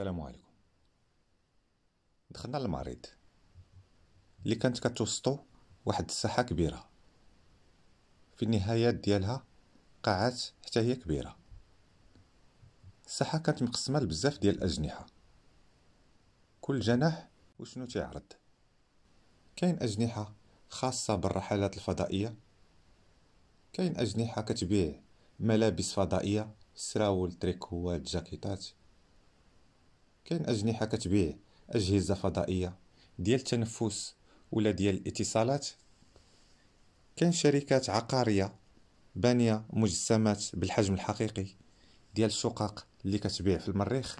السلام عليكم دخلنا للمعرض اللي كانت كتوسطو واحد الساحه كبيره في النهايات ديالها قاعات حتى هي كبيره الساحه كانت مقسمه لبزاف ديال الاجنحه كل جناح وشنو تيعرض كاين اجنحه خاصه بالرحلات الفضائيه كاين اجنحه كتبيع ملابس فضائيه سراول تريكوات جاكيتات كاين اجنحه كتبيع اجهزه فضائيه ديال التنفس ولا ديال الاتصالات كاين شركات عقاريه بانيه مجسمات بالحجم الحقيقي ديال الشقق اللي كتبيع في المريخ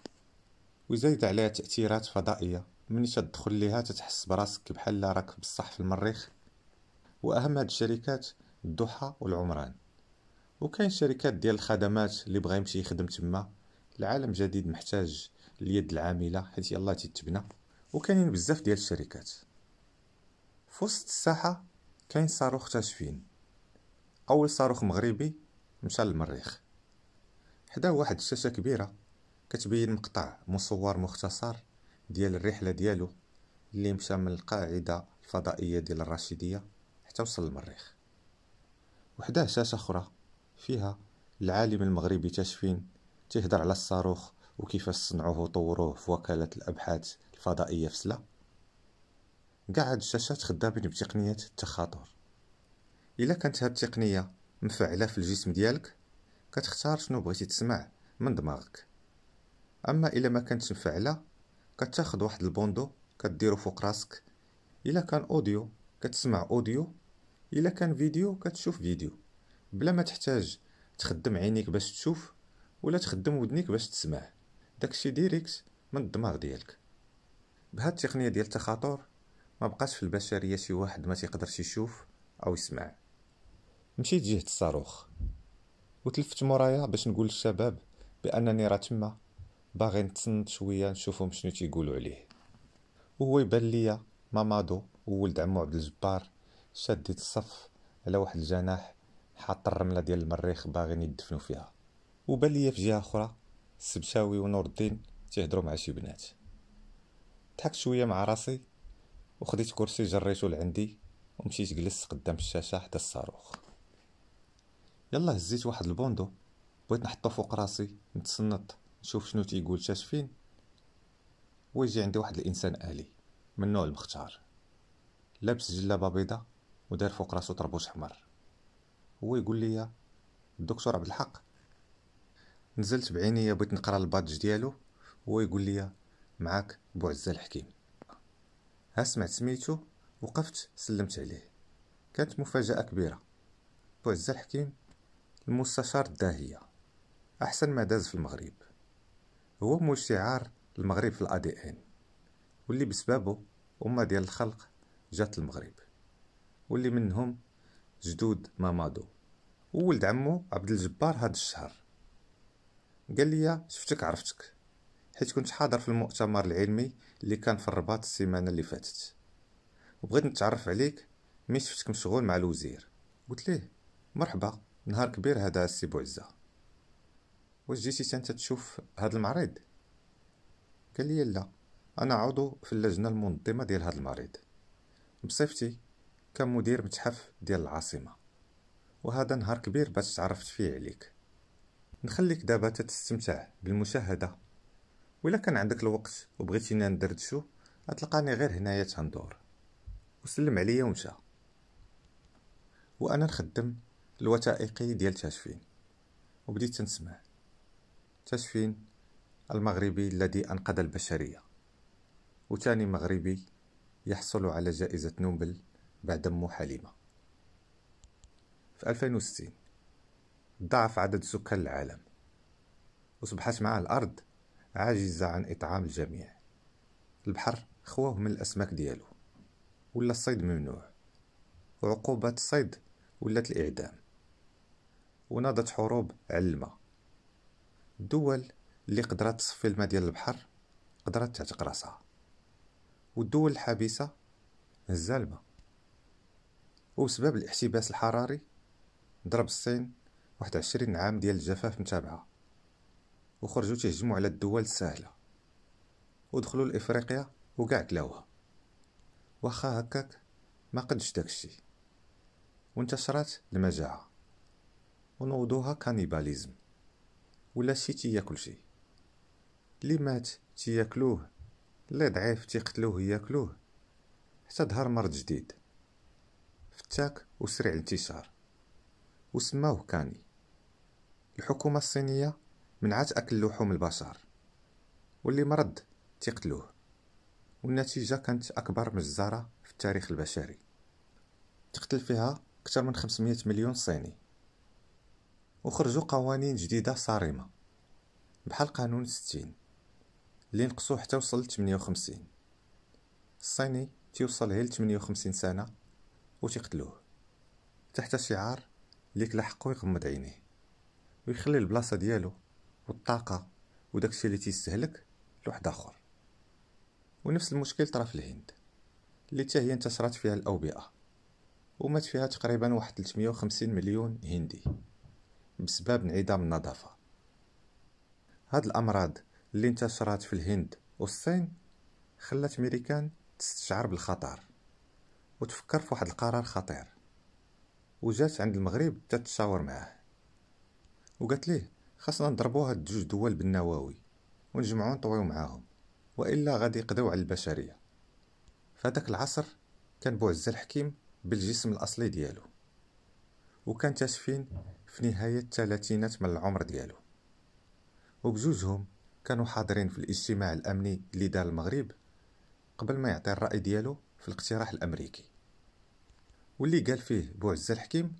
وزايد عليها تاثيرات فضائيه ملي تدخل ليها تتحس براسك بحال راك بصح في المريخ واهم هاد الشركات الضحى والعمران وكاين شركات ديال الخدمات اللي بغا يمشي يخدم تما العالم جديد محتاج اليد العامله حيت يلاه تتبنى وكاينين بزاف ديال الشركات في وسط الساحه كاين صاروخ تاشفين اول صاروخ مغربي مشى للمريخ حدا واحد الشاشه كبيره كتبين مقطع مصور مختصر ديال الرحله ديالو اللي مشى من القاعده الفضائيه ديال الرشيديه حتى وصل للمريخ وحداه شاشه اخرى فيها العالم المغربي تاشفين تهدر على الصاروخ وكيف صنعوه وطوروه في وكالة الأبحاث الفضائية في سلا قاعد هاد الشاشات خدامين بتقنية التخاطر إلا كانت هاد التقنية مفعلة في الجسم ديالك كتختار شنو بغيتي تسمع من دماغك أما إلا ما كانت مفعلة كتاخد واحد البوندو كديرو فوق راسك إلا كان أوديو كتسمع أوديو إلا كان فيديو كتشوف فيديو بلا ما تحتاج تخدم عينيك باش تشوف ولا تخدم ودنيك باش تسمع داكشي ديريكت من الدماغ ديالك بهاد التقنيه ديال التخاطر ما بقاش في البشريه شي واحد ما تيقدرش يشوف او يسمع مشيت جهه الصاروخ وتلفت مورايا باش نقول للشباب بانني راه تما باغي نتسند شويه نشوفهم شنو تيقولوا عليه وهو يبان ليا مامادو وولد عمو عبد الجبار شادين الصف على واحد الجناح حاط الرمله ديال المريخ باغيين يدفنوا فيها وبان ليا في جهه اخرى السبشاوي ونور الدين تيهضروا مع شي بنات ضحكت شويه مع راسي وخديت كرسي جريتو لعندي ومشيت جلست قدام الشاشه حدا الصاروخ يلا هزيت واحد البوندو بغيت نحطو فوق راسي نتسنط نشوف شنو تيقول فين ويجي عندي واحد الانسان الي من نوع المختار لابس جلابه بيضاء ودار فوق راسو طربوش حمر هو يقول لي الدكتور عبد الحق نزلت بعينيا بغيت نقرا البادج ديالو هو يقول لي معاك بوعزة الحكيم ها سمعت سميتو وقفت سلمت عليه كانت مفاجأة كبيرة بوعزة الحكيم المستشار الداهية أحسن ما داز في المغرب هو مول شعار المغرب في الأدي إن واللي بسببه أمة ديال الخلق جات المغرب واللي منهم جدود مامادو وولد عمو عبد الجبار هاد الشهر قال لي شفتك عرفتك حيت كنت حاضر في المؤتمر العلمي اللي كان في الرباط السيمانه اللي فاتت وبغيت نتعرف عليك مي شفتك مشغول مع الوزير قلت ليه مرحبا نهار كبير هذا السي بوعزه واش جيتي انت تشوف هذا المريض قال لي لا انا عضو في اللجنه المنظمه ديال هذا المريض بصفتي كمدير متحف ديال العاصمه وهذا نهار كبير باش تعرفت فيه عليك نخليك دابا تستمتع بالمشاهده وإلا كان عندك الوقت وبغيتينا ندردشو غتلقاني غير هنايا تندور وسلم عليا ومشى وانا نخدم الوثائقي ديال تاشفين وبديت تنسمع تاشفين المغربي الذي انقذ البشريه وثاني مغربي يحصل على جائزه نوبل بعد مو حليمه في 2060 ضعف عدد سكان العالم أصبحت مع الأرض عاجزة عن إطعام الجميع البحر خواه من الأسماك ديالو ولا الصيد ممنوع وعقوبات الصيد ولات الإعدام وناضت حروب على الماء الدول اللي قدرت تصفي الماء ديال البحر قدرت تعتق راسها والدول الحابسة هزا الماء وبسبب الاحتباس الحراري ضرب الصين واحد عشرين عام ديال الجفاف متابعة وخرجوا تهجموا على الدول الساهلة ودخلوا لإفريقيا وكاع تلاوها واخا هكاك ما قدش داكشي وانتشرت المجاعة ونوضوها كانيباليزم ولا شي تياكل شي اللي مات تياكلوه اللي ضعيف تيقتلوه ياكلوه حتى ظهر مرض جديد فتاك وسريع الانتشار وسماوه كاني الحكومة الصينية منعت أكل لحوم البشر واللي مرض تقتلوه والنتيجة كانت أكبر مجزرة في التاريخ البشري تقتل فيها أكثر من 500 مليون صيني وخرجوا قوانين جديدة صارمة بحال قانون 60 اللي نقصوه حتى وصل 58 الصيني تيوصل هيل 58 سنة وتقتلوه تحت شعار ليك لحقو يغمض عينيه ويخلي البلاصه ديالو والطاقه وداكشي اللي تيستهلك لواحد اخر ونفس المشكل طرا في الهند اللي حتى هي انتشرت فيها الاوبئه ومات فيها تقريبا واحد 350 مليون هندي بسبب انعدام النظافه هاد الامراض اللي انتشرت في الهند والصين خلات امريكان تستشعر بالخطر وتفكر في واحد القرار خطير وجات عند المغرب تتشاور معاه وقالت ليه خاصنا نضربوها هاد جوج دول بالنواوي ونجمعو نطويو معاهم والا غادي يقضيو على البشريه فداك العصر كان بوعزة الحكيم بالجسم الاصلي ديالو وكان تاشفين في نهاية الثلاثينات من العمر ديالو وبجوجهم كانوا حاضرين في الاجتماع الامني اللي دار المغرب قبل ما يعطي الراي ديالو في الاقتراح الامريكي واللي قال فيه بوعزة الحكيم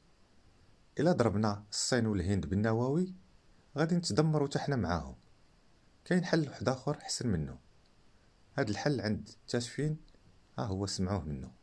الا ضربنا الصين والهند بالنووي غادي نتدمروا حتى حنا معاهم كاين حل واحد اخر احسن منه هاد الحل عند التاشفين ها هو سمعوه منه